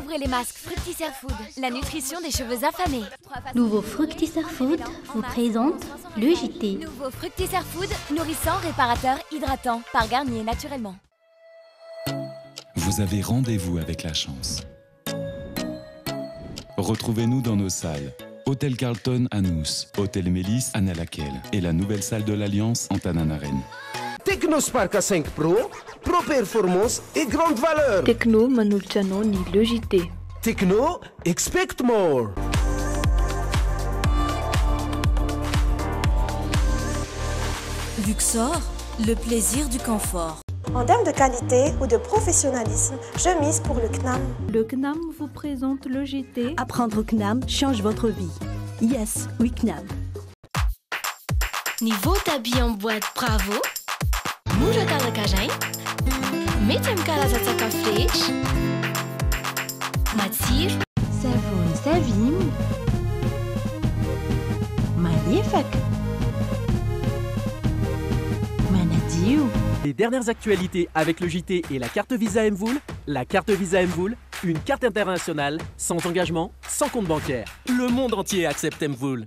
Ouvrez les masques Air Food, la nutrition des cheveux affamés. Nouveau Air Food vous présente le JT. Nouveau Fructisseur Food, nourrissant, réparateur, hydratant, par Garnier naturellement. Vous avez rendez-vous avec la chance. Retrouvez-nous dans nos salles. Hôtel Carlton à Nous, Hôtel Mélis à Nalakel et la nouvelle salle de l'Alliance en Tananarène. Technospark A5 Pro pro-performance et grande valeur. Techno Manulchano ni Logité. Techno, expect more. Luxor, le plaisir du confort. En termes de qualité ou de professionnalisme, je mise pour le CNAM. Le CNAM vous présente le Apprendre CNAM change votre vie. Yes, oui CNAM. Niveau tabi en boîte, bravo. Mouja les dernières actualités avec le JT et la carte Visa Mvul. La carte Visa Mvul, une carte internationale, sans engagement, sans compte bancaire. Le monde entier accepte Mvul.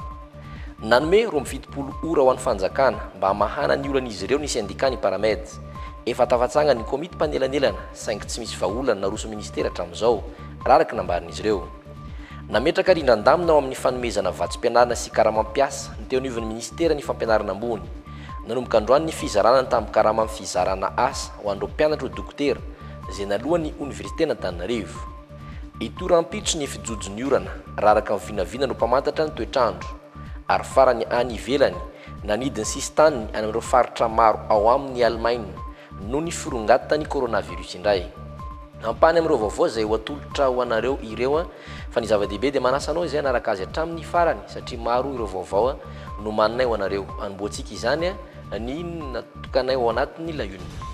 nanome ro mifitolo ora ho an'ny fanjakana mba mahana ny olanaizy ireo ny sendika ny paramed efatafatsaa ny komit mpanelanelana saing tsy misy vaolana narosoministerahtran'zao raharaka nambarin'izy reo nametraka rindrandamina o amin'ny fanomezana vatsom-pianarana sy karahamampiasa nytenivn'ny ministera ny fampianarana ambony nanombokandroany ny fizaranany tami'karahamafizarana asa hoanreo mpianatra dokotera zay nalohany oniversite na tannrevo itorampitso ny fijojo ny orana raharaka vinavinandro mpamantatra nytoetrandro ary farany anyvelany nanidiny sisy tanny any a'reo faritra maro ao amin'ny alemae no ny firongattany côrôna virus indray ampany am'reo vaovao zay o atolotra ho anareo ireo a fa ny zava-dehibe di manasanao zay anaraka azy atramin'ny farany satria maro ireo vaovaoa no maninay ho anareo anmboantsika izany a ny natokanay ao anatiny laiona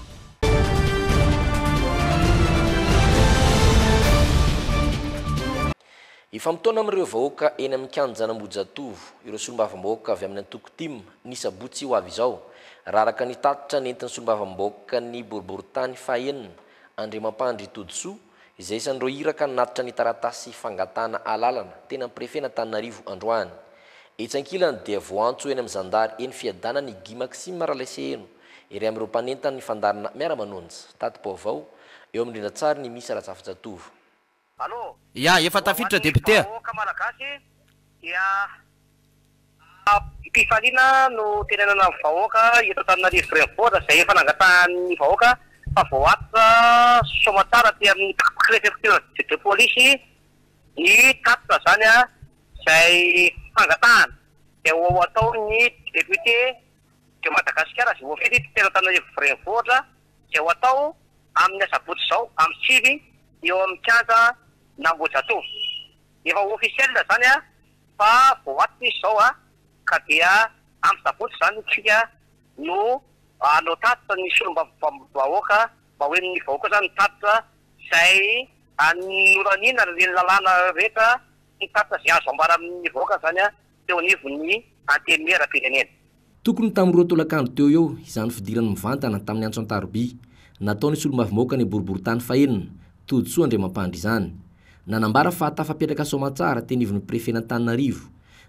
famotona amireo vahoaka eny amny kanjanambojatov ireosolbavbokay ay i nbotsyazao raharaka ny tatitra nenti'ny solbavaboka ny borbortanyeia ademmpandry zay isanr iraka natitra nytaratasy fngatna alaana tenaprefenataiadany etsailany de voantoeny ayday ey fiadananygiala ir arenetydiaaoeorindratsany isa allô a efa tafidotra depute oaka malagasy a ah, pifaliana no tenenana am vahoaka itao taminare vrin votra zay fanangatahanny vahoaka fa voatitra somatsara ty aminy okret de policy ny tatotra zany a zay angatahana de oo atao ny deputé de madagasikara za vofity teao tainare vrin voatra de o atao amin'ny azabotsy zao amy sivy eo amiy kanja naboef ofisie zany a fa voatiizy zao a ka dia amzavotsy zany tsika no anao ah, tatitra ny solombamahoaka mba hoe ny vaoaka zany tatitra zay anoranina ah, en lalàna rehetra ntatitra zay azo ambara aminy vahoaka zanya teo anivo ny antemera-pirenena tokony tamin'y roatoloakandro teo eo izany fidira'ny mivantana tamin'ny antso antaroby nataony solombavy maoaka ny boribory tany fahenina toditsoa ndre mampandry izany nanambara fa tafapetraka somatsara teny ivy 'nyprefena ntaninarivo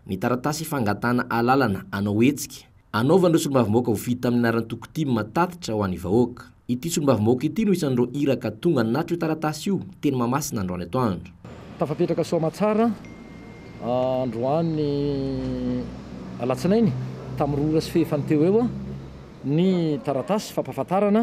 ny taratasy fangatana alalana anao etsika anaovanyreo solombavymaoaka ho vidy tamin'ny anaranytokotimy matatitra ho any ivahoaka ity solombavymaoaka ity no isanreo iraka tonga natry io taratasy io teny mamasina andro any atoandro tafapetraka somatsara androany alatsinainy tamin'y roa orasy fehefany teo eoa ny taratasy fampahafatarana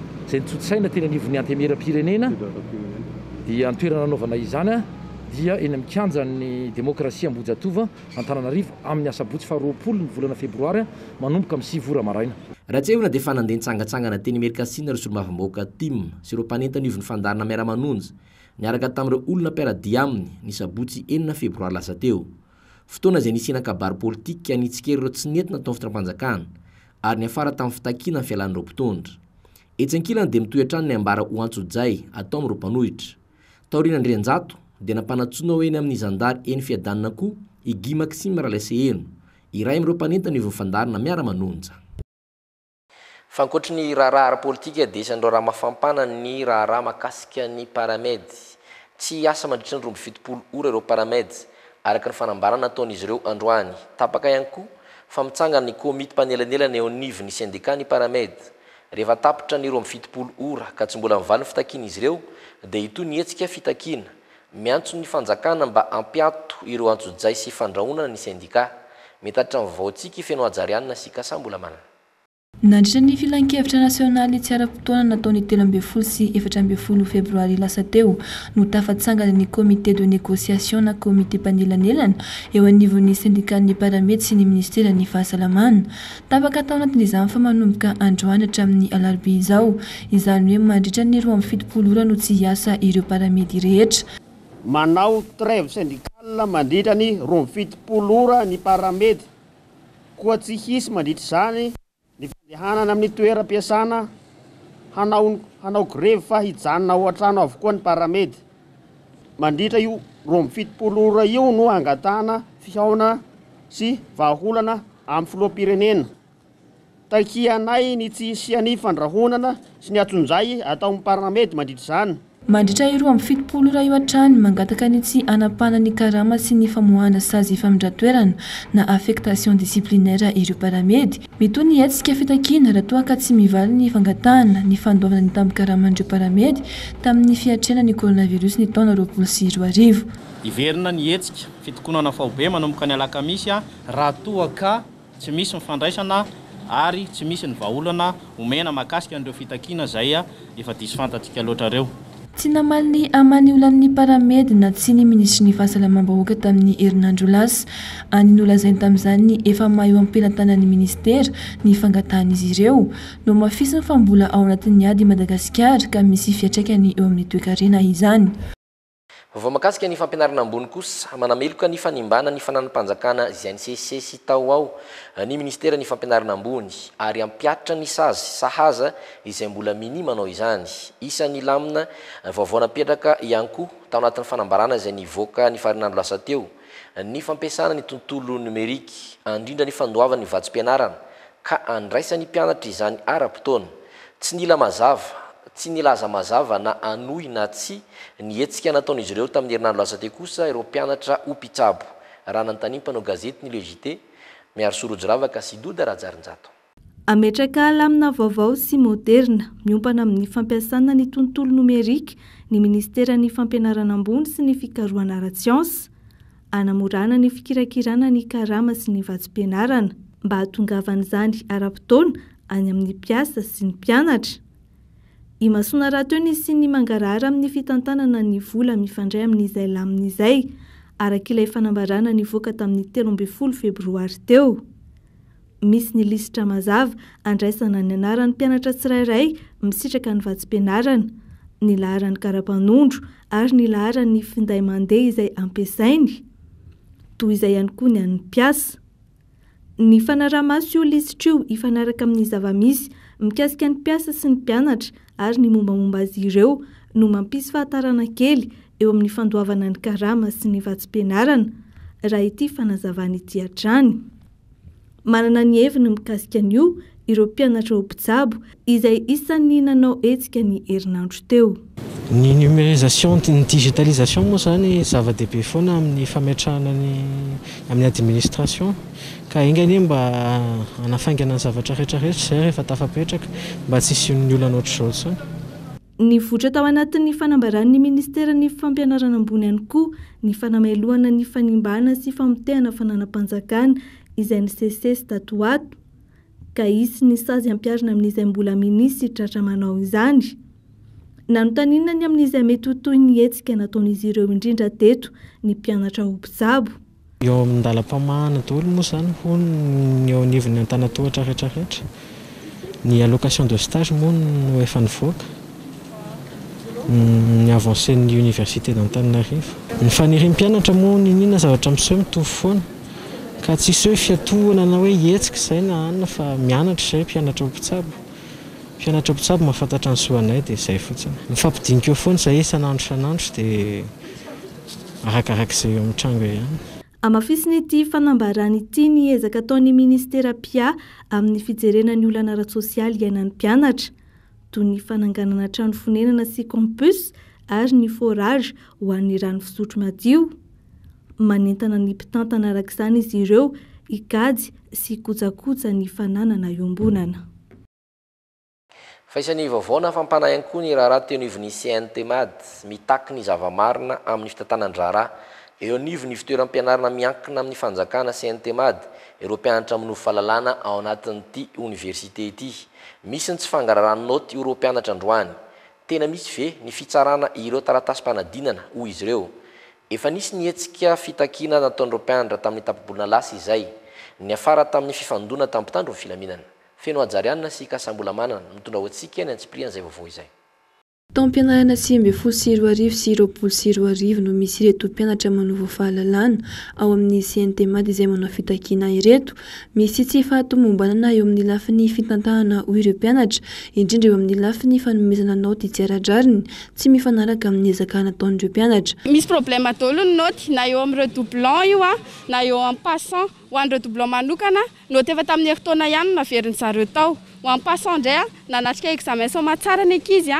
ti 'nyerapireeoeaydey manyemaan'y ahynaohatevna defa nandeha nitsagatsangana teny merka sina solmavyokati syrompanenta nyovo'ny fandarina mramanonjy niaraka tami'reo olona piaradi aminy nysabotsy enina febroiry lasa teo fotoanazay nisinankabary politike antsieryreotsy neina tftamay ayn ara tam'ny iaina nyiaan'r etsakilana de mitoyatrany ny ambara hoantsojay atao am'reompanohitra tarina andrenjao de nampanatsona o eny amin'y zandary eny fiadanna ko igi masirahlaseheno iray a'reompanentany vnfandarina miaraaaoatr ny hrhaade isndro rah mafampanany rahara makasika ny paramedy tsy asa mandritra ny rombi fitpolo ora ireoparamedy araky ny fanambarana ataon'izy reo androany taaka ihany koa fa mitsangany kômit mpanelanelana eoniv ny sendika ny paramedy rehefa tapitra ny iro am' fitopolo ora ka tsy mbola mivalyn'ny fitakiana izy ireo dia itoy ny hetsika fitakiana miantso ny fanjakana mba ampiato ireo antsojay sy fandrahonaa ny sendika mety atitranvaoantsika fino ajari anina sika sa mbola manana nandritra ny filankevitra nationaly tsy ara-potoana nataon'ny telo amben folo sy efatraambey folo febroary lasa teo no tafantsanganani komité de négociation na komité mpanelanelana eo anivon'ny sendikal'ny paramedy sy ny ministerany fahasalamaa tafaka atao anatin'izany fa manomboka androany atramin'ny alarbi izao izany hoe mandritra ny roambifidimpolora no tsy hiasa ireo paramedy rehetramanaotrv sndial mandritra ny rombfidimpolora ny parameyorz hanana amin'ny toeram-piasana hanao hanao grevy fa hijanona o an-trano avokoa ny paramedy manditra io ro m fitopolora io no angatana fihaona sy vaaholana am'y foloapirenena takianay ny tsisyanifandrahonana sy ny atsonjay atao amy paramedy mandritra zany mandritra iro amfitoolo rah on-trany mangataka nitsy anapahna ny karama sy ny famohana sazy efa indratoerana na afektaion disciplinaira ireoparamedymito nyetsika fitakina rahatoaka tsy mival 'ny fangatahana ny fandovana ny ta'nykaramnreoparamedy tamin'ny fiatrenany korônaviros ny taonarobosy iriiverina ny etsika fitokonana faobe manmboka ny alaka misy rahatoak tsy misy mifandaisana ary tsy misynyaolanaomeahaika 'reofitakinazay tsy namany amany olan'ny paramedy na tsy ny ministra ny fahasalamam-baoaka tamin'ny herinandro lasy anin'olazainy tamin'izany efa mahaeo ampilantanan'ny ministera ny fangatahan'izy ireo no mafisiny fa mbola ao anatin'ny ady i madagasikara ka misy fiatraikany eo amin'ny toeka rena izany avao makasika ny fampianaranaambony kosa manameloka ny fanimbana ny fanan-panjakana izayny sesisesy tao ao ny ministera ny fampianaranaambony ary ampiatra ny s azy sahaza izay mbola minimanao izany isany lamina vaovaonapetraka iany koa tamy anatin'ny fanambarana zay ny voaka ny farinany lasa teo ny fampiasana ny tontolo nomerika andrindra ny fandoavany vatsom-pianarana ka andraisan'ny mpianatra izany ara-potona tsy nila mazava tsy nilaza mazava na anoy na tsy nihetsika nataona izy ireo tamin'ny herinano lasa te kosa ireo mpianatra ho mpitsabo raha nanontanimpanao gazety nylegite miaro sorojoravaka sidoda raha jarinjato ametraka alamina vaovao sy moderna miompana amin'ny fampiasana ny tontolo nomerika ny ministera ny fampianarana ambony sy ny fikaroana ara-tsianse anamorana ny fikirakirana ny karama sy ny vatsom-pianarana mba hatongavan'izany ara-potaona any amin'ny mpiasa sy ny mpianatra imasona rahateony sy ny mangarahara amin'ny fitantanana ny vola mifandray amin'nizaylamin'izay aak'ilay aaaa ny vka tamin'ny telmbflofebray eo misy ny lisitra mazava andraisana ny anarany mpianatra sirairay misitraka ny vatsim-ianaana ny laharany aaaondro ary ny lahara ny finday mandeha izay ampisainy o izayay koa ny any iasa ny fanaramaso io lisitra io ifanaraka amin'ny zavamisy mikasika n'ny mpiasa sy ny mpianatra ary ny mombamomba azy ireo no mampisy fahantarana kely eo amin'ny fandoavana ny karama sy ny vatsim-pianarana raha ity fanazavany ijiatrany manana ny heviny mikasikan'io ireo mpianatra o mposabo izay isan'ny nanao hetsika ny herinandro teo ny numérisation ny digitalisation moa zany zava-dehibe foana amin'ny fametrahanany amin'ny administration ka ingan mba anafaingna ny zavatra retrareetra zay rehefa tafapetraka mba tsisy 'ny oloanaoatr'izao s ny votra tao anatin'ny fanambaran'ny ministera ny fampianaranaambony any koa ny fanamaloana ny fanimbana sy famotehana fananampanjakana izayny cc s tatato ka isy ny sazy ampiarina amin'izay mbola minisy tratra manao izany nanontaninany amin'izay mety hotoy ny hetsika nataon'izy ireo indrindra teto ny mpianatra oposabo eo ami'nydala-pamahana olo moa zanyhonynivn'ny antanatotraretraretra ny alocation de stage moaefanioakny avancé nyuniversitéanaatty aartayoyiiearakakzayotrao ay amafisiny ty fanambarany iti ny ezaka ataony ministera pia amin'ny fijerena ny oloanara sosialy iainany mpianatra toy ny fananganana atrano fonenana sy compus ary ny forage ho an'ny rany fisotro madio manentana ny mpitantana arak'izany izy ireo igajy sy kotsakotsa ny fananana ioambonana fa isan'ny vaovao na fampanahy ankoa ny raharaha teno ivon'ny sintemady mitaky ny zavamarina amin'ny fitantanan-draraha eiv nyvtoera ampianarana miakina aminny fanjakana sntemad iro mpanatra miofalalàna ao anatin'ty oniversite ty misy ny tsy fangararaninao ty ropanatra androany tena misy ve ny fitana ireo taratasyananana izy reo efanisy nieika fina natdreatra tam'y tl izay ny af tan'ny ffonttdotiyy taompianarana sy by folo syroarivo sy ropolo sy roarivo no misy reto mpianatra manovafahalalana ao amin'ny sntematy izay manao fitakina ireto misy tsy fahatomombanana eo amin'ny lafin'ny fitantahana o ireopianatra indrindra eo amin'ny lafi ny fanomezana nao dy jiaradrariny tsy mifanaraka amin'ny ezakanataon'reo mpianatra misy problemadlonn na eo am're ban i na eo passan area okanano efatamin'yertoa ihanaerinaeo tao passan nday naatrikaeamnmsay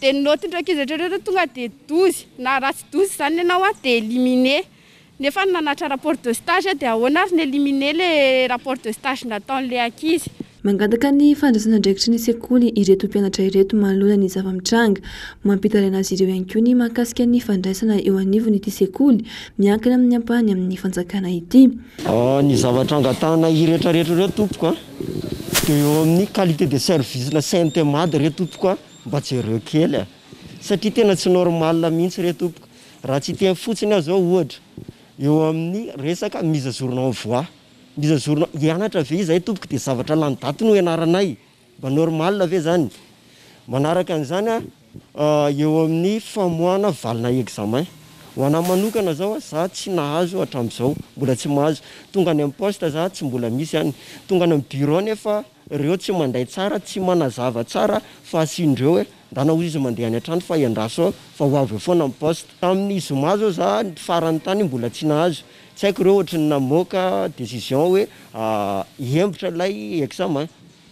di notndraikizy rhtrareretonga di dozy na ratsy dozy zany nao a dia limine nefa nanatra rapport d'ostagea dia ahoana ary ny élimine la rapport dstage na ataon'le akizy mangataka ny fandraisana ndraikitry nysekoly ireto mpianatra ireto maalonany zavamitranga mampitarana azy ireo ihany ko ny makasika ny fandraisana eo anivony ity sekoly miankiny amin'ny ampahny amin'ny fanjakana ity ah, ny zavatrangatana ireetrarehetrareo tompokoa de eo amin'ny qualité de service na centemady re tompoko mba tsyreokely satria tena tsy normal mihitsy re tomok asoiymia jornomi ianatra e za tomok de zavatralananeoafaoana alinaeamnaamokaa zao eh, za tsy nahazoatazao mbola tsy mahazotonga any amos za tsy mbola misy any togaay amrea reo tsy manday tsara tsy manazava tsara fa asindreo e nda na ho izy mandeha any antrano fa iandrasoa fa hoavy efoana ami poste amin'ny zomazo za farany tany mbola tsi nahazo tsy haiko reo ohatrany namoka decision hoe ah, iembotra lay examen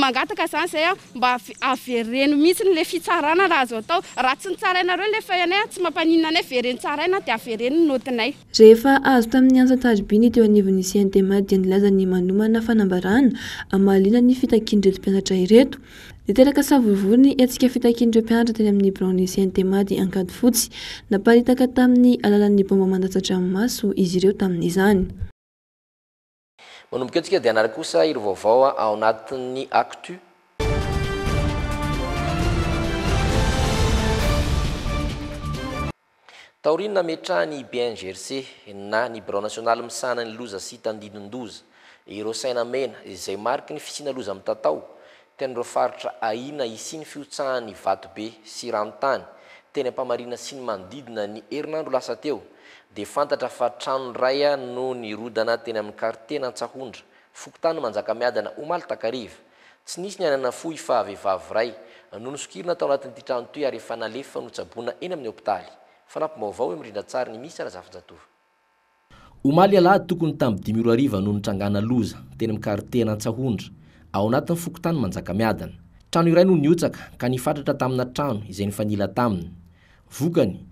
maataka zany zay a mba avereno mihisnla fitsarana aha zao atao raha tsy ntsarainareo laanaytsy mampania anay rentsrai na di aerennotinay rehefa azo tamin'ny antsatarybiny teo anivon'ny sintemady nilazan'ny manomana fanambarana amalina ny fitakindretompianatra ireto ny teraka savolovolony atsika fitakindireo mpianatra teny amin'ny bran'ny sintemady ankady fotsy naparitaka tamin'ny alalan'ny bomba mandatsatra an'nymaso izy ireo tamin'izany anombokeoatsika dia anara kosa ireo vaovaoa ao nati'ny aktus taorinna metraha ny bngrc na nibrao natiônaly misana ny loza sy itandidindoza ireo sainamena zay mariky ny fisina loza amin' tatao tenreo faritra ahina isiny fiotsahany vato be sy rani tany teny ampamarina sy ny manodidina ny herinandro lasa teo fa trano ray a no nirodana teny amin'ny kartena antsahondra fokotan no manjaka miadina omaly takariva tsy nisy niainana fohy fa vehivavy ray nonysokirona tao anatn'nyty trano toy ary efa nalefa notsabona eny amin'ny ôpitaly apiova emirindratsary ny misy srazafaotmnoho nitrangana loza teny am'ny kartena an-tsahondra ao anatnyfokotany manjaka miadina trano iray no niotsaka ka nifatratra tamina trano izay ny fanila taminyvokny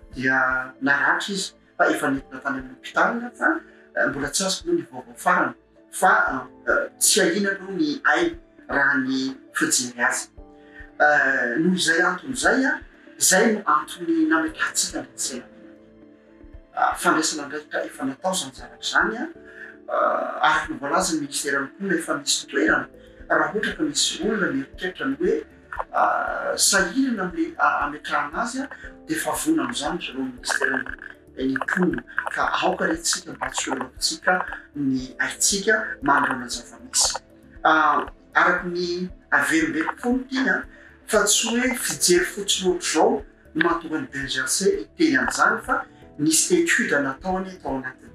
dia naratra izy fa efa netina tany ami'ny hôpitalinafa eh, mbola tsy azka eh, eh, noho nyvaovaofarany fa tsy aina no ny ai raha ny fojeny azy noo zay anton'zay a zay no antony namakatsika ndrtsaina ah, min fandraisana draikka efa nataozany jarak' zany a ak ny voalazany ministeranyko lefa misy toerana raha ohatra ka misy olona mierikeitra ny oe sahilana amamyatrahnazya donaamzanykaararany aveimbekokono tia fa tsy hoe fijery fotsy notro zao mahatongany begerseteyjafa misnataony atao anate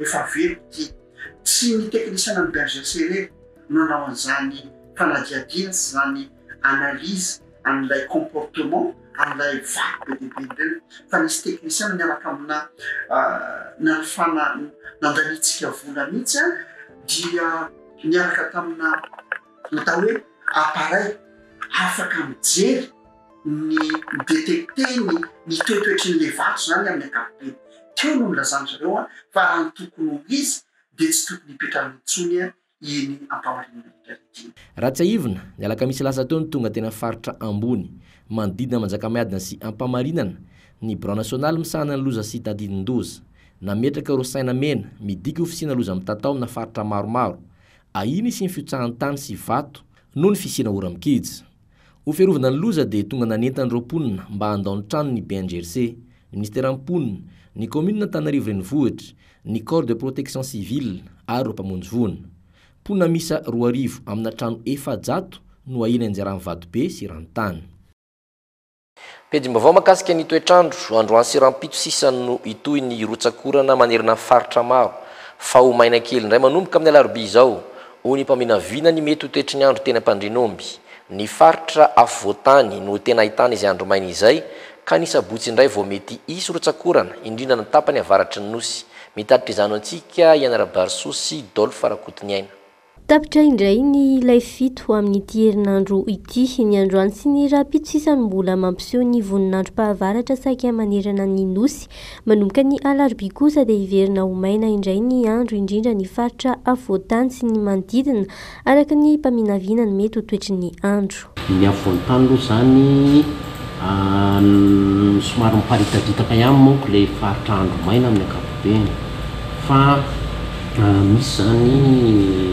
ee tsy niteknisiana amy begerserey nanaoanzany fanadiadintsy zany analyze amilay comportement am'ilay vato be debeny re fa nisy teknicien niaraka amina ah, nafana nandanitsika volanitsy a dia niaraka tamina matao hoe aparay afaka mijery ny detecté nny toetoetrin'le vato zany am'ny akapobe teo noh milazany zareo a fa any tokony ho izy de tsy tokony hipetramitsonya a nyalaka misy lasa teony tonga tena faritra ambony mandidina manjaka miadina sy ampamarinana ny bran nationaly misahana ny loza sy tadiidz nametraka ro sainamena midiky ofisina loza mtatao amina faritra oo y taennyna mba andaon trano ny bengerc ny ministeraon ny kommna taienhitry ny corp de protection civile y ai'nao noanhbespedmbvao makasika nytoetr'andro androansirapito sisanno itoy ny rotsakorana manerina faritra maro fa homaina kely ndray manomboka ami'ny alarobi zao o ny mpamenavina ny mety hotoetri ny andro tena mpandrinomby ny faritra af votany no tena aitany izay andromaina izay ka nsabotsy indray vao mety isy rotsakorana indrindra nytapany avaratry ny nosy mitaitra izano antsika ianarabarsosy dlfarakotny aina tapitra indray ny ilay fito amin'ny tiherinandro ity ny andro any sy ny rahapitosisany mbola mampiseo ny voninandro mpahavaratra sakymanerana ny nosy manomboka ny alarby kosa dia iverina homaina indray ny andro indrindra ny faritra avoatany sy ny manodidina araka ny mpaminavina ny mety ho toetryny andro ny avontany lo zany ah, somary mipaharitaitaka ihany mako lay faritra andromaina amin'ny akapobeny fa ah, misy zany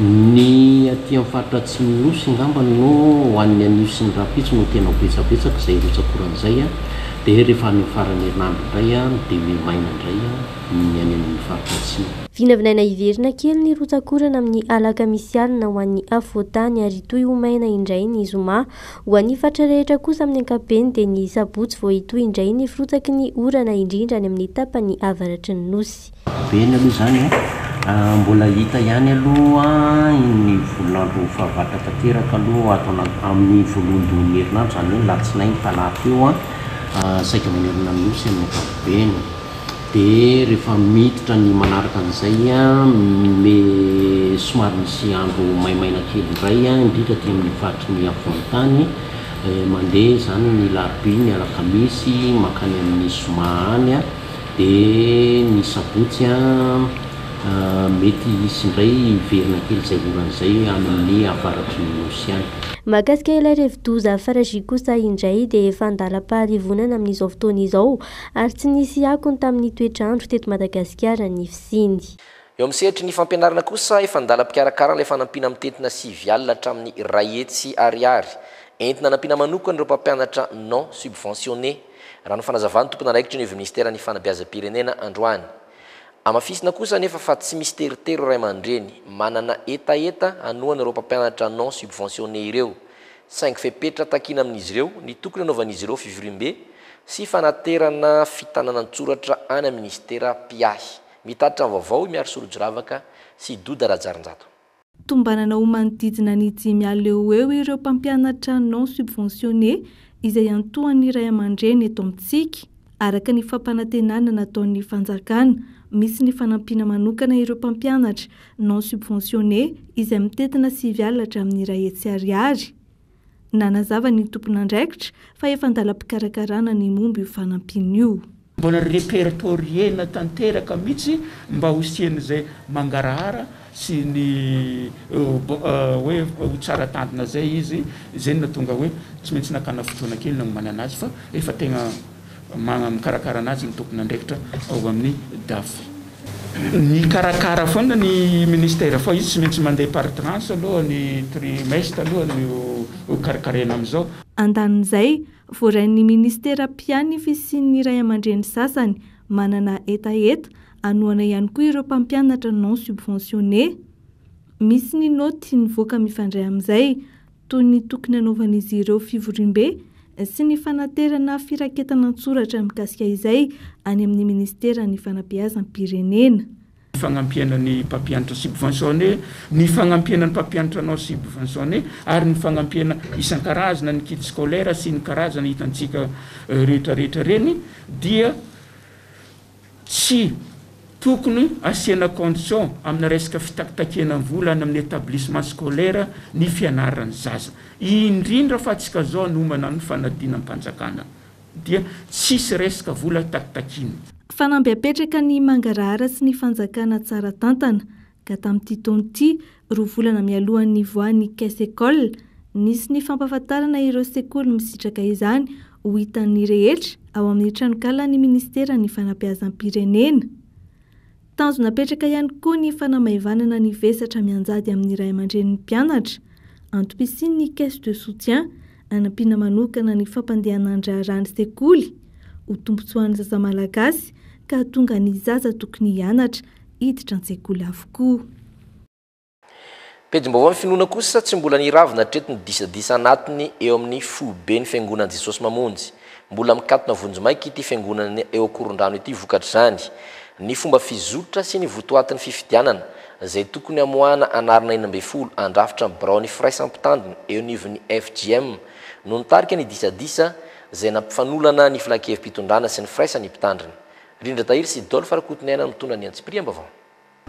ny atia minyfarotratsiny nosy angambanyno hoan'ny ani sy ny rahapitson tena obetsaetsak zay rotsakoranzay di hafarany anandro ndray de ainandraya ny aany farotratinvinavinaina iverina kely ny rotsakorana amin'ny alaka misy alina ho an'ny avotany ary itoy homaina indrayny izy oma hoan'nyfatrarehitra kosa amin'ny ankapeny di ny sabotsy vao itoy indray ny firotsaky ny orana indrindra ny amin'ny tapany avaratry ny nosyany Ah, mbola hita ihany aloha ah, ny volnrofavatattek alohaatamin'ny voalohaherinando zany holatsinay ntalateoasaiamanerinamosy minykvobendi rehefa miitra ny manaraka anzaya ah, m somary misy andro maimainakely raya ndrita ty amin'ny faitryny avoantany mandeh zany ny lapi eh, ny araka misy makany amin'ny soma anya di ny sabotsya Ah, mety isy ndray iverinakely zay voranazay anyain'ny avaratry nymosyany magasika ilay rehvidoza fragi kosa indray dia efa ndalam-paharivonana amin'izao fotoana izao ary tsy nisy akony tamin'ny toetraandro teto madagasikar nyfisiny eo amin'ny seritry ny fampianarana kosa efa ndala-pikarakaranyilay fanampina mi tetina sy vyalna htramin'ny rayetsy ariary entina hanampihna manokany ireo mpampianatra non subventionne raha no fanazavaa ny tompony anraikitra neve ministera ny fanabiaza pirenena androany amafisina kosa nefa fa tsy misy teritero ray aman-dreny manana etaeta anoanaireo mpampianatra non subventione ireo saing fepetra takina amin'izy ireo ny tokony hanaovan'izy ireo fivorim-be sy fanaterana fitanana ntsoratra any ministera piahy mitatitra nvaovao miaro sorojoravaka sy idody rahajarinjato tombanana ho manodidina ny jimy al eo eo ireo mpampianatra non subventionne izay antohany iray aman-dreny eto amintsika araka ny fampanantenana nataon'ny fanjakana misy ny fanampiana manokana ireo mpampianatra non subventionne izay mitetina sy vianatra amin'ny rah etsiariary nanazava nytompona ndraikitra fa efa andala-pikarakarana ny momby io fanampina io mbola y repertoriena tanteraka mihitsy mba hosiany zay mangarahara sy ny oe ho tsaratandona zay izy zany na tonga hoe tsy maintsy nakana foroana kely na ny mana ana azy fa efa tegna mamkarakara anazy ny tokony andraikitra ao amin'ny dafy ny karakara foana ny ministera fa izy tsy mintsy mandeha partranse aloha ny trimeste alohany karakarena ami'izao andanon'izay vorain'ny ministera mpiany fa sy'ny ray amandrendry sasany manana etaeta anoana ihany koa ireo mpampianatra non subventionne misy ny note nyvoaka mifandray amin'izay toy ny tokony anaovan'izy ireo fivorimbe sy ny fanaterana firaketana ntsoratra min'kasika izay any amin'ny ministera ny fanampiazany pirenena nyfagnampianany mpampianatra subventionne ny fagnampianany pampianatra anao subventionne ary ny fagnampiana isan-karazana ny kide skolaira sy ny karazana hitantsika euh, rehetrarehetra reny dia tsy tokony asiana condition aminy resaka fitakitakena ny volany amin'ny etablissement skolaira ny fianarany zaza indrindra fa atsika zao anomana nnyfanadina mmpanjakana dia tsisy resaka vola itakitakina fanambi apetraka ny mangaraharasy ny fanjakana tsara tantana ka tamin'nytitonti roa volana mialohan'ny voany cas ecole nisy ny fampafantarana iro sekoly misitraka izany ho hitan'nyrehetra ao amin'ny tranokalan'ny ministera ny fanampiazanpirenena tanjo napetraka ihany koa ny fanamaivanana ny vesatra mianjady amin'nyiray amandrenin'ny mpianatra antompisinny case de soutien anampiana manokana ny fampandehanandraarany sekoly ho tompontsoahn'ny zaza malagasy ka htonga ny zaza tokony hianatra hiditra ny sekoly avokoa pedimbaoavao i finoana kosa tsy mbola niravi na treto ny disadisa anatiny eo amin'ny fobe ny fiangonana jesosy mamonjy mbola mikato na vonjy maiky ity fiangonany eo akorondrano ity vokatr' izany ny fomba fizolotra sy ny votoatin'ny fifidianana zay tokony amoana anarina iny mbey folo andrafitra ny bra ny firaisann mpitandriny eo nivon'ny fgm no nitarika ny disadisa zay nampifanolana ny filakevi mpitondrana sy ny firaisany mpitandriny rindra dahiry sy dl farakotiny ainany mitondra ny antsipri b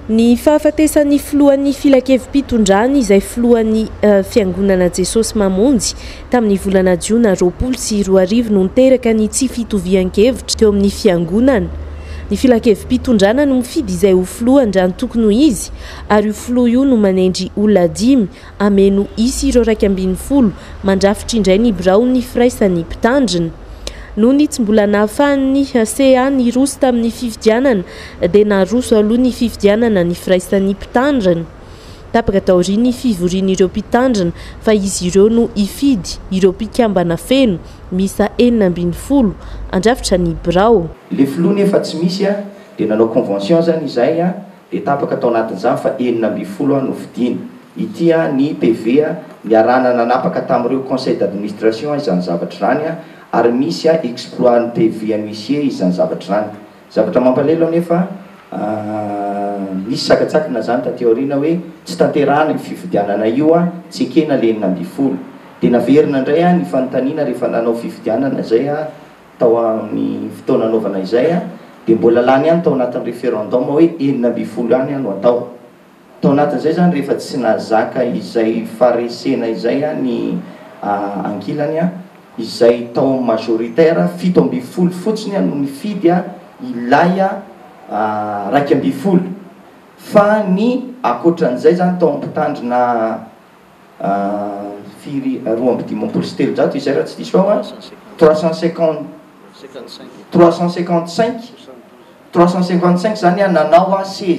aoan'yfohan'ny filakevimpitondrany izay filohan'ny eh, fiangonana jesosy mamonjy tamin'ny volana jiona roaolo sy roarivo no nteraka ny tsy fitovian-kevitra teo amin'ny fiangonana ny filakevimpitondrana no mifidy izay ho filoa an-drany tokony ho izy ary ho filoa io no manendry onodimy ameno isy ireo raiky ambiny folo mandrafitryindray ny brao ny firaisany mpitandriny no ny tsy mbola naafahani ny asea ny roso tamin'ny fividianana dia na roso aloha ny fividianana ny firaisany mpitandrina tapaka taori ny fivorian' ireo mpitandrina fa izy ireo no ifidy ireo mpikambana feno misa enina ambiny folo andrafitra ny brao le filoany efa tsy misy a di nanao convention zany izay a di tapaka atao anatin'izany fa enina ambin folo a no vidina itya ny tev a miarana nanapaka tamin'ireo conseil d'administration izany zavatra rany a ary misy a exploitny tv amuisier izany zavatra ranyzavatramampaelo efa Ah, misy sakatsakana zany tatirina hoe tsy tanterahna fividianana io a tsy kena le eninambifolode naverinandrayeaaayoaanaizayade mbolalany anytao anatyréférendmhoe eninaboloany anoatatazay zany refa sy nazaka izay faresena izay any ailany ah, a izay taomajoritaira fito ambifolo fotsiny a no ny fidy a ilay a Ah, raiky ambyfolo fa ny akoatran'izay zany tao ampitandrina ah, firyroa amby dimombolo stero jato izay raha tsy disy fao a ticeciquant toiscentcinquantecinq troiscent cinquantecinq zany a nanao a se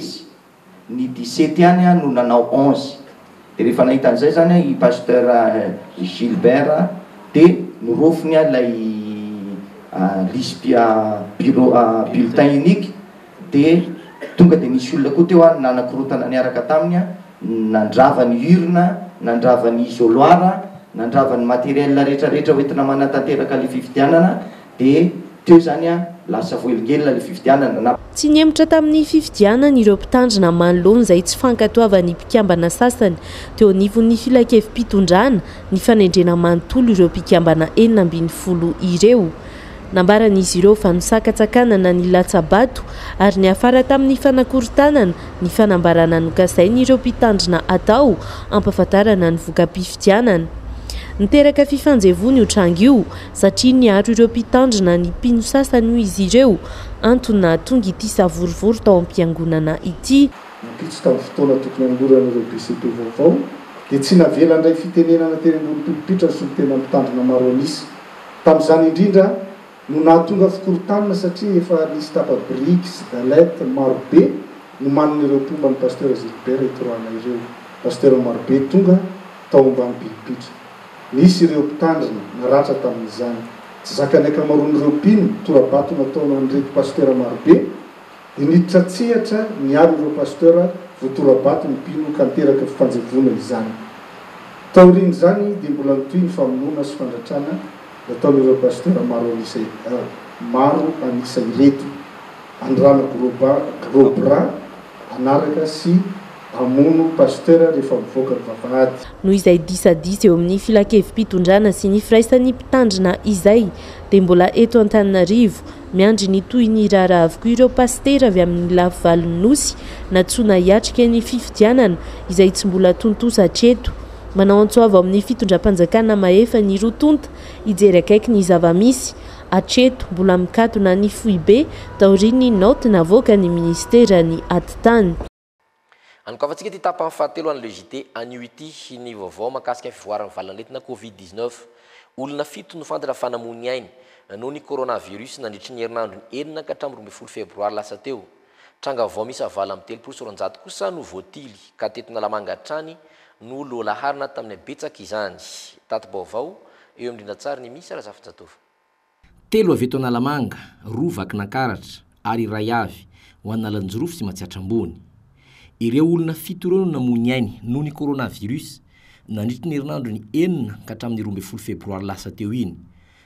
ny dixset any a no nanao onze de rehefa nahitan'izay zany i pasteur eh, gilberta de norofony a lay ah, lispya buro bullitin unique dea tonga di misy olona koa teo a nana-kirotana ny araka taminy a nandravany urina nandravany zoloara nandravany materiel rehetrarehetra oentina manatanteraka la fividianana dia teo zany a lasa voeligela la fividianany n tsy ny emotra tamin'ny fividianana ireo mpitandrina manolohany zay tsy fankatoavan'ny mpikambana sasany teo nivon'ny filakevimpitondrana ny fanendrena manontolo ireo mpikambana enina ambin'ny folo ireo nambaranaizy ireo fa nosakatsakanana ny latsabato ary ny afara tamin'ny fanakoritanana ny fanambarana nokazainy ireo mpitandrina atao ampafatarana ny vokampifidianana ny teraka fifanjevoany otranga io satria niaro ireo mpitandrina ny mpino sasanyo izy ireo antona tonga ity savorovoro tao ammpiangonana ity apitso tam'y fotoana tokony agoranaireo bispevaovao di tsy navelandray fitenenana tenmonompiipitra sytena mpitandrina maro misy tami'izany indrindra nnatongaftorotan sariaefais tapai aearobe nomannyreoobaasterbeeoatearobetongatomba biiitra nisy reompitandriny aata tamin'zany tsy zaraoreopinotoraanatopsterarobe ditrtetr niaroreoasterotoraatny pino keka faneona zanytarny zany dembola nty ny famonona syfandratrana ataolhreo paster maro izay ah, maro amisay reto anrano groba grobran anaraka sy amono paster rehefa mivoakany vavanaty noho izay disadisa eo amin'ny filakevimpitondrana sy ny firaisany mpitandrina izay dia mbola eto an-taninarivo miandry ny toy ny raharaha avokoa ireo pastera avy amin'ny lafivalonnosy na tsoana hiatriky ny fifidianana izay tsy mbola tontosatreto manao antsoavao amin'ny fitondram-panjakana maefa ny rotonta ijeryakaiky ny zava-misy atreto mbola mikato na ny foibe taori ny naotina avoaka ny ministerany ati tany akafantsika ty tapa amin'y fahatelo any legite anyo ity ny vaovao mankasika y fivoara amny valana letina covid-19 olona fito no fantatra fanamony ainy ano ny korônaviros nandritry ny herinandro ny enina ka hatrai'yromby folo febroary lasa teo tranga vao misy vala amny telopolsrnjato kosa no voatily ka tetona lamangatrany oao alamanga roa vaky nakaratra ary ray avy hoanina alanjorofo sy matsiatra ambony ireo olonafito ireo no namony ainy nohony korônavirus nandritriny erinandro ny enina ka hatramin'nyrombe folo febroary lasa teo iny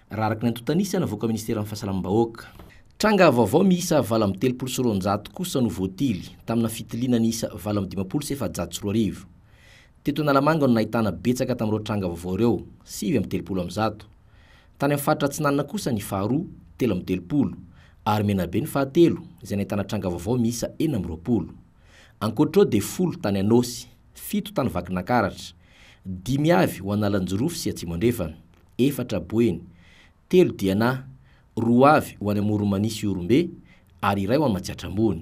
raha araky ny antotanisana voaka ministera ay fahasalambahoaka ragavaao miisa vala amteloolosy r kosa novoatily tamina fitilina nyisa vaa aoo sy e teto analamangano nahitana betsaka tamiro tranga vaovao reo sy vy am teloolo amzato tany am' fahtratsinanna kosa ny faharoa telo am'telopolo ary mena be ny fahatelo zay nahitana tranga vaovao miisa ena amroapolo akoitreo de folo tany anosy fitotany vakinakaratra imy ay oanalanjorofo sydeeoetelo ina roa avy hoany amoromanisy orombe ary iray oany matsiatrambony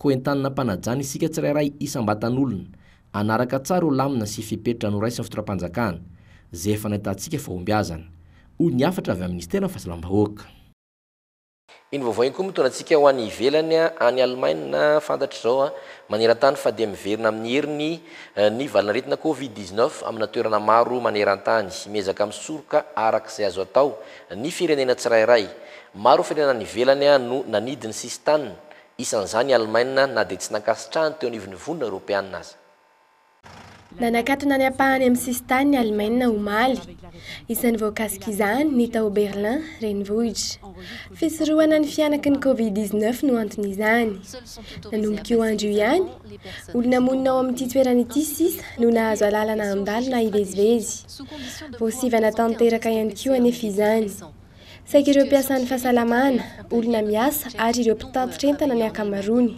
manaassaayia'oiyoany koa mitona atsika ho any velanya any alemanna fantatry zao a manerantany fa de miverina amin'ny heriny eh, ny valana retina covid-n aminatoerana maro manerantany mezaka misoroka arak'izay azo atao ny firenena tsirayray maro firenena ny velanya no nanidiny sisy tanny isan'izany alemaa na dia tsy nankasitrany teo anivyn'nyvonona eropeanina azy na nakatona ny ampahany amin'ny sisy tan ny allemaa ho maly isan'ny voakasika izany ny tao berlin renivoita fisorohana ny fianaky ny covid-d9 no antony izany nanombokio andr io ihany olonamoninao amin'nyity toeranyity sisa no nahazo alalana andalo na ivezivezy voasivana tanteraka ihany ko anefa izany saiky ireo mpiasan'ny fahasalamana olona miasa ary ireo mpitantitra entana ny akamarony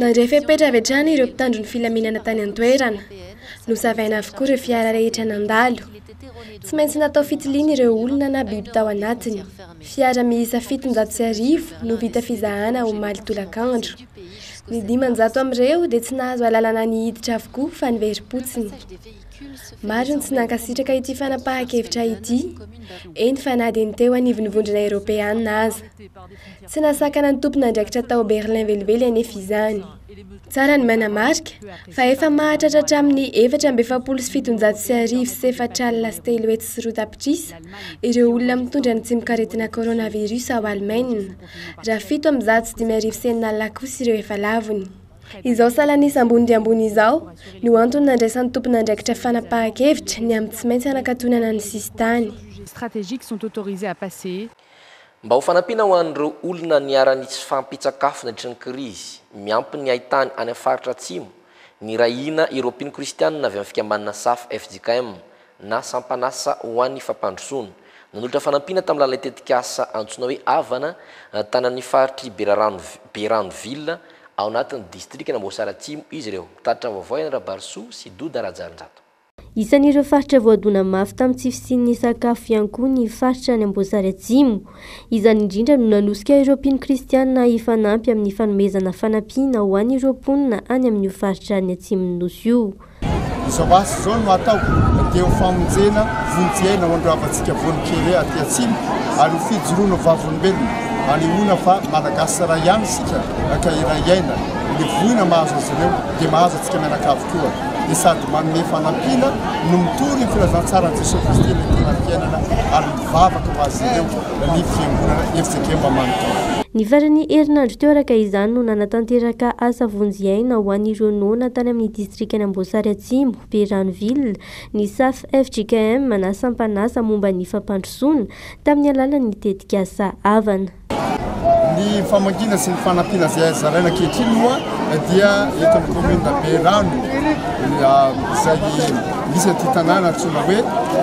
nandrefepetra vetrany ireo mpitandro ny filaminana tany antoerana no savaina avokoa ireo fiara rehetra nandalo tsy maintsy natao fitiliany ireo olona nabiby tao anatiny fiaramiisa fitonjato sy arivo no vita fizahana ho maly tolakandro midimanjato amin'ireo dia tsy nahazo alalana ny hiditra avokoa fa niverimpotsiny mariny tsy nankasitraka ity fanapahakaevitra ity eny fa nady ny teo anivo nivondrana eropeaa aza tsy nasakana ny tompona ndraikitra tao berlin velively enefa izany tsara ny manamarika fa efa mahatratratramin'ny efatra mby fapolo sy fitonjato sy arivo sefatralla sy tely ety sy rotapitrisa ireo olona mitondra ny tsy mikaretina korônaviros ao allemaina raha fito aminnjato sy dimy harivosenina alakosy ireo efa lavony izao salanisa amboni dia ambony izao ny ho antonyna andraisan'ny tompona andraikitra fanapahaka evitra ny amin'ny tsy maintsy anakatoinana ny sisy tanye strategique sont autorizé a passe mba ho fanampiana hoan'ro olona niarany sy fampitsakafo ny andritrany krizy miampiny ahitany any an faritra tsimo ny rahiana iropino kristiana avy amin'ny fikamanana saf fdkm na sampanasa hoan'ny fampandrosona na ny olotra fanampiana tamin'ny lala tetika asa antsona hoe avana tanany faritry berarano berano villa aonatin'ny distrikana mboasary atsimo izy ireo itaritra nvaovao ieny raha bariso sy doda rahajarinjato isan'ireo faritra voadona mafy tamin' tsi fisinn'ny sakafo ihany koa ny faritra any amboasary atsimo izany indrindra no nalosika ireo mpino kristianna ifanampy amin'ny fanomezana fanampiana ho any ireo mponina any amin'io faritra any antsimony noso io zao aso izao n ataok di hofamonjena mindiaina oandravantsika vonokele aty atsimo ary hofijoroana vavlombelona anyhoina fa malagasy ray ihany sika akahiray aina nyvoina mahazo za reo dia mahazo antsika mianakavokoa dia sady manome fanampina no mitory iny filazantsarany jesos fisitiletenampiainana ary nivavaka mahazo zareo ny fiambonana efitsaka mbamanoto nivaran'ny herinandro teo araka izany no nanatanteraka asa vonjyaina ho an'ireonona tany amin'ny distrikany amboasary ajimy berano villa ny saf fgkm na sampanasa momba nifampandrosoana tamin'ny alàla nytetika asa avana ny famangina sy ny fanampiana zazaraina kehitri noa dia eto amin'ny kommune da be rano ah, zay misy nty tanàna tsona hoe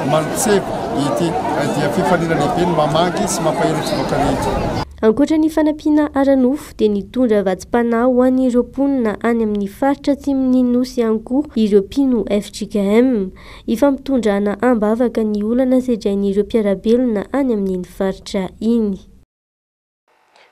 manotsefy ity ah, dia fifanina lehibe ny mamangy sy mampahelatry vokarehka ankoatra ny fanampiana aranofo dia nitondra vatsym-panah ho an'ny ireo ponona any amin'ny faritra tsy mini nosy hany koa ireo mpino fjkm ifampitondra na amb afaka ny olana sedrain'ireo mpiarabelona any amin'iny faritra iny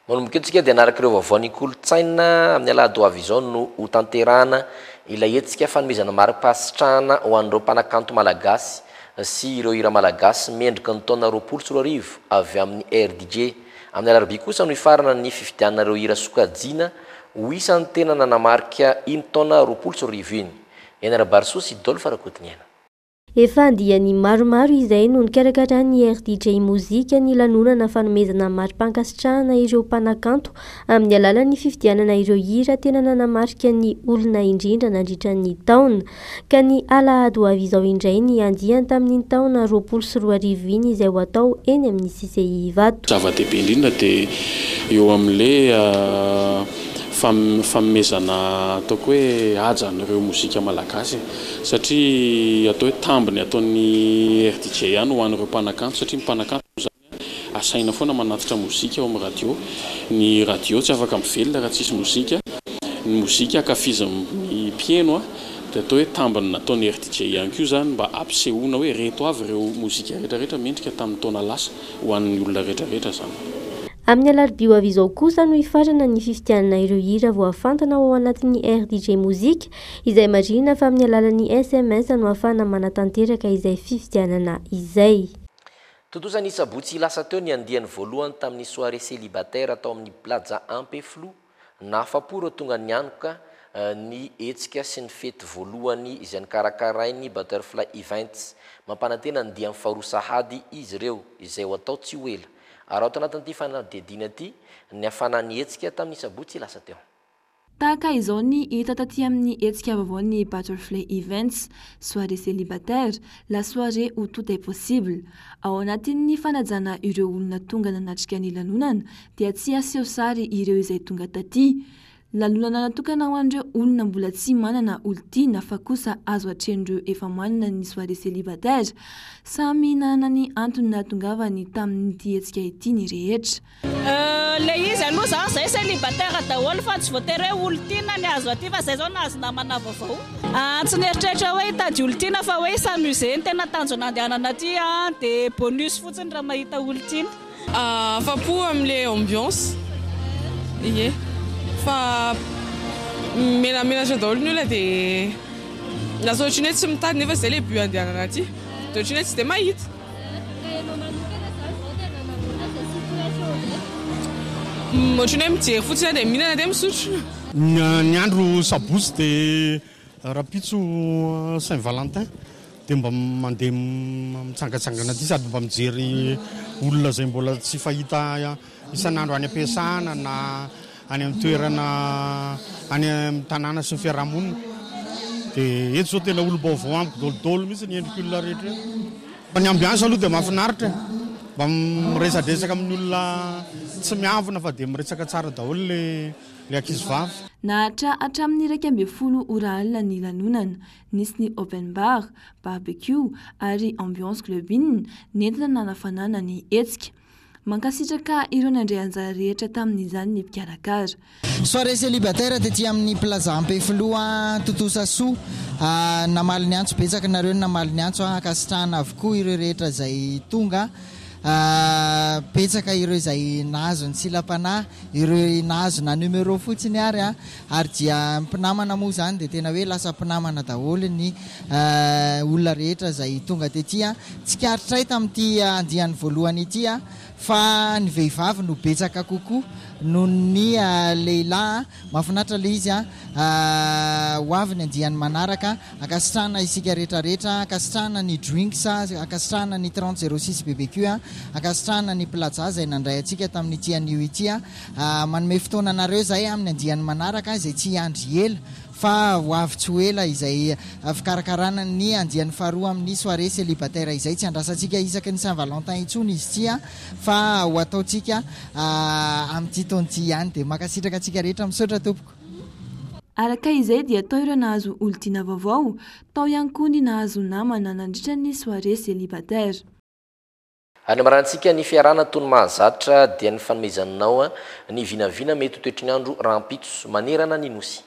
manombokeo tsika dia anarakaireo vaovao nikolontsaina amin'ny alado avy izao no hotanterana ila etsika fanomezana mari pahsitrahana ho an'ireo mpanakanto malagasy sy ireo ira malagasy mendrika ny taona roapolo tsy ro arivo avy amin'ny rdig amin'ny alarbi kosa no ifarana ny fifitianareo ira sokajina ho hisany tena nanamarika iny taona roapolo s rorivoiny enar barsosy i dolo farakotiny eina efa andia ny maromaro izay no nykarakaraa ny rdj mozika ny lanonana fanomezana marim-pankasitrahana ireo mpanakanto amin'ny alalany fividianana ireo hira tena nanamarika ny olona indrindra nandritra'ny taona ka ny alaadoavy izao indray ny andiana tamin'niny taona roapolo sy roa arivoiny izay ho atao eny amin'ny scei vatozava-dehibe indrindra dia eo aminla ah, faomezana ataoko hoe ajanyreo mozika malagasy satria atao hoe tambiny ataony rdij hany hoanreo mpanakanto satria paakantoasaina fona manatitramoziao am'ny radio ny radio tsy afaka mvelona rahatssymoziyozino di atao hoe tambinyataon'ny hrdijany ko zany mba ampsehoina hoe reto avy reo mozia retrarehtramedrika tamin'ny tona lasa hohan'ny olona rehtrareetra zany amin'ny alalybio avy izao kosa no ifatrana ny fifitianana ireo ira vao afantana o ao anatin'ny rdj mozika izay marina fa amin'ny alalan'ni sms no ahafahna manatanteraka izay fifitianana izay tontosanyisabotsy hilasa teo ny andihany voalohany tamin'ny soire selibatara atao amin'ny plaja ampe flo na afaporo tonga ny anoka eh, ny etsika sy ny fety voalohany izay ny karakarainy bater fly events mampanantena ndia mn'nfarosahady izy ireo izay ho atao tsy oela araha ato anatiny ity fanana dedina aty ny afanany hetsika tamin'ny isabo tsy lasa teo tahaka izao ny hita taty amin'ny hetsika avyo vao ny batterfley events soiré selibataire la soiré hototai possible ao anatin'ny fanajana ireo olona tonga nanatrika ny lanonana dia tsy asehosary ireo izay tonga taty lalolana na tokanao andro hoe olona mbola tsy manana olotiana fa kosa azo atrendro efa manana ny soiré selibatare samy nanany antony naatongavany tamin'nytietsika itiany rehetra euh, le izy aloaza zayeibatarofa tsy vaterho olotina ny azo aty fa zay zao nahazonamanava vaotsy ah, nyeritrertra hoe tadyolotiana fa oe samuzeny tena tanjon'andehanana ty ah, di bonus fotsiny raha mahita olo tianafapo ah, amle ambianse fa menamenatra daholo y na dia nasaotrny oe tsy mitadynefa zay le bu andehanana aty dotny ho tsy dia mahitohatrn'ny mm, hoe mijeryfotsny dia mihinana ty misoton ny andro sabosy dia rahapitso saint valentin dia mba mandeha mitsangatsangana aty sady mba mijery olona zay mbola tsy fahita isan'andro any ampiasana na any amin'ntoerana any am'ny tanàna sy ny fiarahamonina dia eto zao tena olombaovaoamiko dolodolo mihitsy nyendrik'olona rehetra e f ny ambianso aloha dia mahafinaritra mba miresadresaka amin'nyolona tsy miavina fa dia miresaka tsara daholo la ankizy vavy nahatra atramin'ny raikyamby folo orahalna ny lanonana nisy ny openbarg barbecu ary ambianse cleb in nentina nana fanana ny etsika mankasitraka ireo nandreanjara rehetra tamin'izany ny mpikarakazosoiré célibatara teti amin'ny plazamp floatotosso namalinyato ah, esakaareonamaliny atsoakasitrahna ah, aokoa ireeheayoeayzoysireoazoanéro ah, otinyayayi piamaao anydteaoelasaaalyeaytskaritray tamityaiany voalohany itya fa ny vehivavy nobetsaka kokoa noho ny ah, lehilahy mahafinatra le izy a ah, ah, hoavy ny andiany manaraka akasitrahana isika rehtrarehetra akasitrahana ny drinks akasitrahana ny trent zérosi bb cu a akasitrahana ny plaja zay nandray antsika tamin'ny itian'io ity a manome fotoana anareo zay amin'ny andian'ny manaraka zay tsy handry ela fa hoavytsy oela izay fikarakarana ny andian'ny faharoa amin'ny soiré célibatara izay tsy andrasantsika isaky ny sanvalentin intsony izy tsia ah. fa ho ataotsika ami'ny ah, titonti hany dia makasitraka atsika rehetra misotra tompoko araka izay dia ataoirnahazo olotiana vaovao taoihany ko ny nahazo namanana ndritra ny soiré célibataire any amaratsika ny fiarana tony mahazatra dia ny fanomezannao a ah, ny vinavina mety hotoetri ny andro rampitos manerana ninosy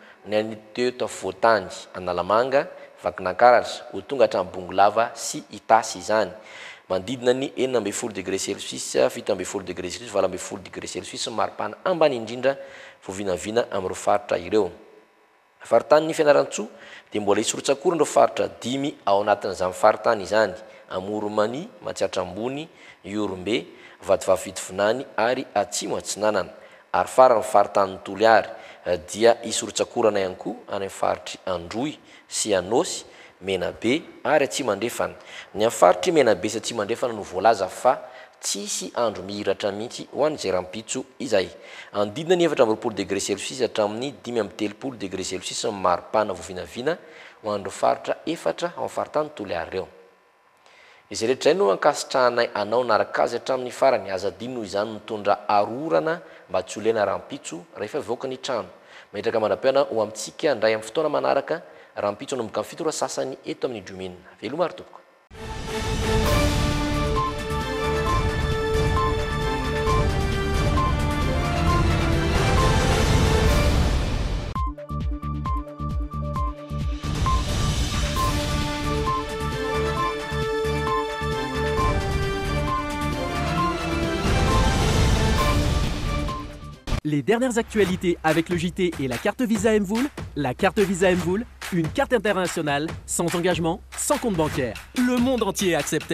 yayttotany analamanga vakinakratra o tonga hatraboga sy iy zanyndidinay ennambe fdgétb a apanay indrindranana arfaritra ireofitnny fanarats dembolaisorotsaorrefaritraiy aonatyzayfaitany zany aorny atiatra bony obe vtfitvinany ary atm atsinanana ary farany faritanntoloary Eh, dia isorintsakorana any koa any afaritry androy sy anôsy menabe ary ats andefanf y denno laza fa tsisy andro miiratra miitsy oany zay rampitso izay adiany efatarpdegrée ata'ny dimy amtelopolodegré ymaropana vvinavina raony mondra oana mba tsy oloena raha mpitso rehefa voakany trano mahitraka mandrapiana ho amintsika ndray amin'ny fotoana manaraka raha mpitso anomboka i' fitoraa sasany eto amin'ny domina veloma ry topoka Les dernières actualités avec le JT et la carte Visa Mvol La carte Visa Mvol une carte internationale, sans engagement, sans compte bancaire. Le monde entier accepte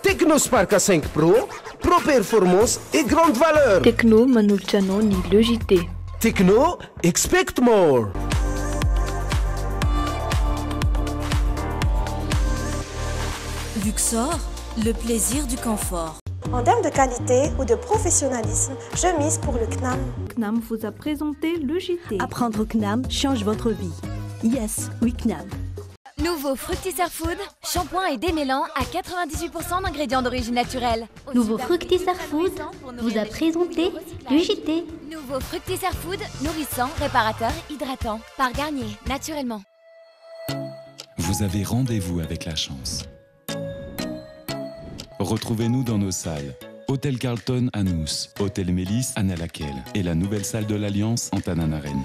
Techno Spark A5 Pro, pro performance et grande valeur. Techno, Manulchano ni le JT. Techno, expect more. Luxor, le plaisir du confort. En termes de qualité ou de professionnalisme, je mise pour le CNAM. CNAM vous a présenté le JT. Apprendre au CNAM change votre vie. Yes, oui CNAM. Nouveau Fructisser Food, shampoing et démêlant à 98% d'ingrédients d'origine naturelle. Nouveau Food vous a présenté le JT. Nouveau Fructisser Food, nourrissant, réparateur, hydratant. Par Garnier, naturellement. Vous avez rendez-vous avec la chance. Retrouvez-nous dans nos salles. Hôtel Carlton à Nous, Hôtel Mélis à Nalakel et la nouvelle salle de l'Alliance en Tananarène.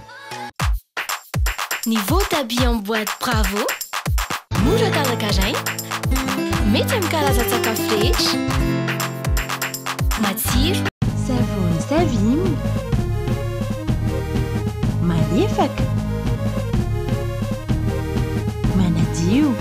Niveau tabi en boîte, bravo! Moura talakajay, la karazaza café! matir, savon savim, Magnifique manadio.